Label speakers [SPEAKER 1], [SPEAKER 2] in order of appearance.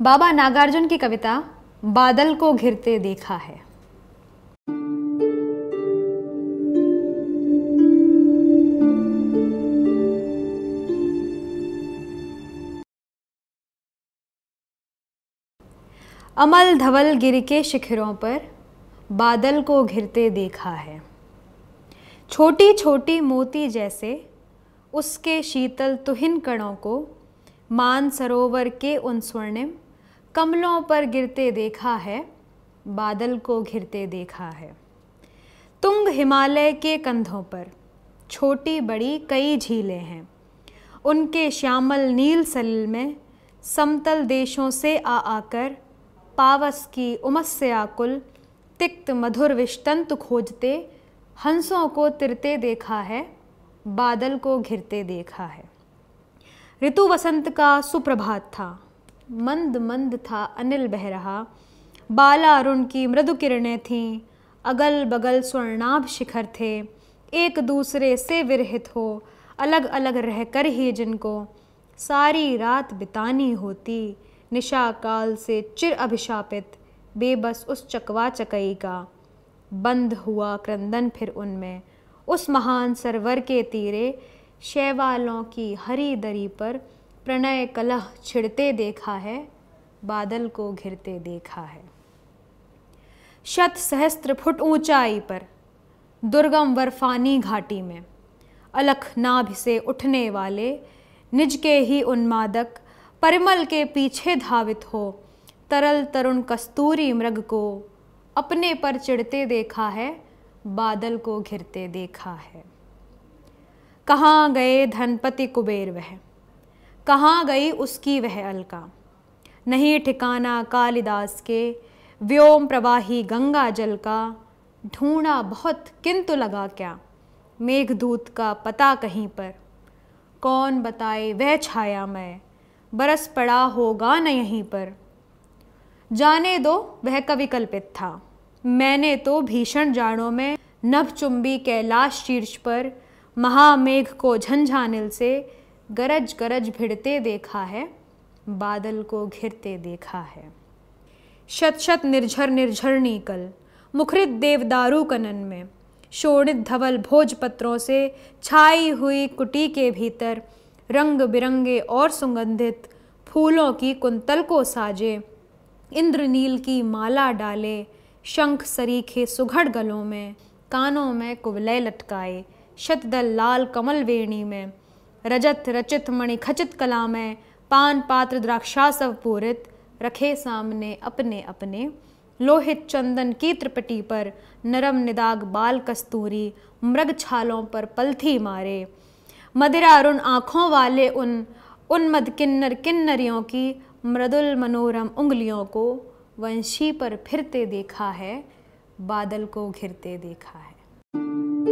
[SPEAKER 1] बाबा नागार्जुन की कविता बादल को घिरते देखा है अमल धवल गिर के शिखरों पर बादल को घिरते देखा है छोटी छोटी मोती जैसे उसके शीतल तुहिन कणों को मान सरोवर के उन स्वर्णिम कमलों पर गिरते देखा है बादल को घिरते देखा है तुंग हिमालय के कंधों पर छोटी बड़ी कई झीलें हैं उनके श्यामल नील सलिल में समतल देशों से आ आकर पावस की उमस से आकुल तिक्त मधुर विष्टंत खोजते हंसों को तिरते देखा है बादल को घिरते देखा है ऋतु वसंत का सुप्रभात था मंद मंद था अनिल बह रहा बाला अरुण की मृदु किरणें थीं अगल बगल स्वर्णाभ शिखर थे एक दूसरे से विरहित हो अलग अलग रहकर ही जिनको सारी रात बितानी होती निशा काल से चिर अभिशापित बेबस उस चकवा चकई का बंद हुआ क्रंदन फिर उनमें उस महान सरवर के तीरे शैवालों की हरी दरी पर प्रणय कलह छिड़ते देखा है बादल को घिरते देखा है शत सहस्त्र फुट ऊंचाई पर दुर्गम वर्फानी घाटी में अलख नाभ से उठने वाले निज के ही उन्मादक परिमल के पीछे धावित हो तरल तरुण कस्तूरी मृग को अपने पर चिढ़ते देखा है बादल को घिरते देखा है कहाँ गए धनपति कुबेर वह कहाँ गई उसकी वह अलका नहीं ठिकाना कालिदास के व्योम प्रवाही गंगा जल का ढूंढा बहुत किंतु लगा क्या मेघदूत का पता कहीं पर कौन बताए वह छाया मैं बरस पड़ा होगा न यहीं पर जाने दो वह कविकल्पित था मैंने तो भीषण जाड़ों में नभचुंबी कैलाश शीर्ष पर महामेघ को झंझानिल से गरज गरज भिड़ते देखा है बादल को घिरते देखा है शत शत निर्झर निर्झर निकल मुखरित देवदारू कनन में शोणित धवल भोज पत्रों से छाई हुई कुटी के भीतर रंग बिरंगे और सुगंधित फूलों की कुंतल को साजे इंद्रनील की माला डाले शंख सरीखे सुघड़ गलों में कानों में कुवलय लटकाए शतदल लाल कमल वेणी में रजत रचित मणि खचित कला में पान पात्र द्राक्षा सब पूरित रखे सामने अपने अपने लोहित चंदन की त्रिपटी पर नरम निदाग बाल कस्तूरी मृग छालों पर पलथी मारे मदिरारुण आँखों वाले उन उन्मद किन्नर किन्नरियों की मृदुल मनोरम उंगलियों को वंशी पर फिरते देखा है बादल को घिरते देखा है